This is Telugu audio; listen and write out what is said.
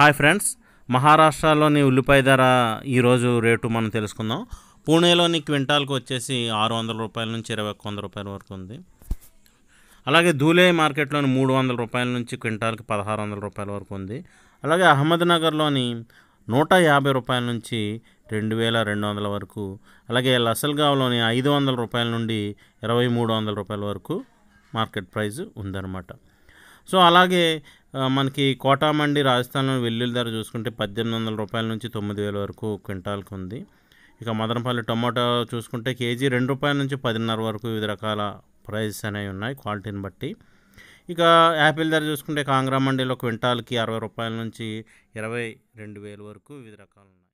హాయ్ ఫ్రెండ్స్ మహారాష్ట్రలోని ఉల్లిపాయ ధర ఈరోజు రేటు మనం తెలుసుకుందాం పూణేలోని క్వింటాల్కి వచ్చేసి ఆరు వందల రూపాయల నుంచి ఇరవై ఒక్క వంద రూపాయల వరకు ఉంది అలాగే ధూలే మార్కెట్లోని మూడు వందల రూపాయల నుంచి క్వింటాల్కి పదహారు వందల రూపాయల వరకు ఉంది అలాగే అహ్మద్నగర్లోని నూట యాభై రూపాయల నుంచి రెండు వేల రెండు వందల వరకు అలాగే లసల్గావ్లోని ఐదు వందల రూపాయల నుండి ఇరవై మూడు వందల రూపాయల వరకు మార్కెట్ ప్రైస్ ఉందన్నమాట సో అలాగే మనకి కోటా మండి రాజస్థాన్లో వెల్లుల్లి ధర చూసుకుంటే పద్దెనిమిది వందల రూపాయల నుంచి తొమ్మిది వేల వరకు క్వింటాల్కి ఉంది ఇక మదనపల్లి టమాటో చూసుకుంటే కేజీ రెండు రూపాయల నుంచి పదిన్నర వరకు వివిధ రకాల ప్రైజెస్ అనేవి ఉన్నాయి క్వాలిటీని బట్టి ఇక యాపిల్ ధర చూసుకుంటే కాంగ్రా మండీలో క్వింటాల్కి అరవై రూపాయల నుంచి ఇరవై రెండు వేల వరకు వివిధ రకాలు ఉన్నాయి